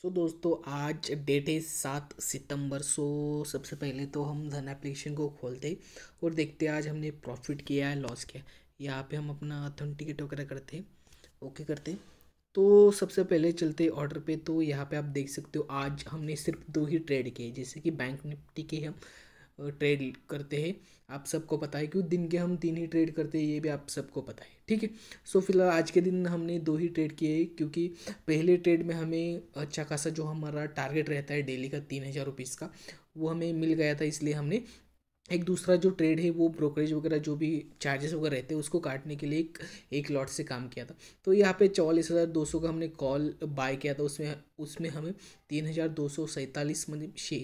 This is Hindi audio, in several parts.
सो so, दोस्तों आज डेट है सात सितंबर सो so, सबसे पहले तो हम धन एप्लीकेशन को खोलते और देखते आज हमने प्रॉफिट किया है लॉस किया यहाँ पे हम अपना अथेंटिकेट वगैरह करते ओके करते तो सबसे पहले चलते ऑर्डर पे तो यहाँ पे आप देख सकते हो आज हमने सिर्फ दो ही ट्रेड किए जैसे कि बैंक निफ्टी के हम ट्रेड करते हैं आप सबको पता है कि दिन के हम तीन ही ट्रेड करते हैं ये भी आप सबको पता है ठीक है सो फिलहाल आज के दिन हमने दो ही ट्रेड किए क्योंकि पहले ट्रेड में हमें अच्छा खासा जो हमारा टारगेट रहता है डेली का तीन हज़ार रुपीज़ का वो हमें मिल गया था इसलिए हमने एक दूसरा जो ट्रेड है वो ब्रोकरेज वगैरह जो भी चार्जेस वगैरह रहते हैं उसको काटने के लिए एक एक लॉट से काम किया था तो यहाँ पे चौवालीस हज़ार दो सौ का हमने कॉल बाय किया था उसमें उसमें हमें तीन हज़ार दो सौ सैंतालीस मतलब शे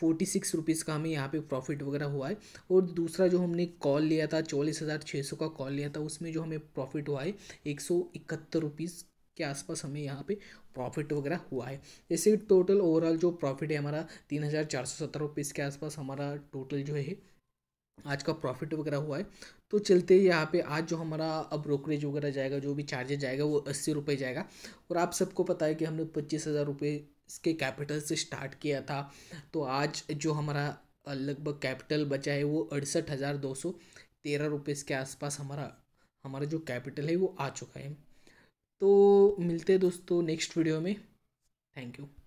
फोर्टी सिक्स रुपीज़ का हमें यहाँ पे प्रॉफिट वगैरह हुआ है और दूसरा जो हमने कॉल लिया था चौलीस हज़ार छः सौ का कॉल लिया था उसमें जो हमें प्रॉफिट हुआ है एक सौ इकहत्तर रुपीज़ के आसपास हमें यहाँ पे प्रॉफिट वगैरह हुआ है जैसे टोटल ओवरऑल जो प्रॉफिट है हमारा तीन हज़ार चार सौ सत्रह रुपये के आसपास हमारा टोटल जो है आज का प्रॉफिट वगैरह हुआ है तो चलते यहाँ पे आज जो हमारा अब ब्रोकरेज वगैरह जाएगा जो भी चार्जेज जाएगा वो अस्सी रुपये जाएगा और आप सबको पता है कि हमने पच्चीस हज़ार रुपये इसके कैपिटल से स्टार्ट किया था तो आज जो हमारा लगभग कैपिटल बचा है वो अड़सठ हज़ार दो सौ तेरह रुपये इसके आसपास हमारा हमारा जो कैपिटल है वो आ चुका है तो मिलते हैं दोस्तों नेक्स्ट वीडियो में थैंक यू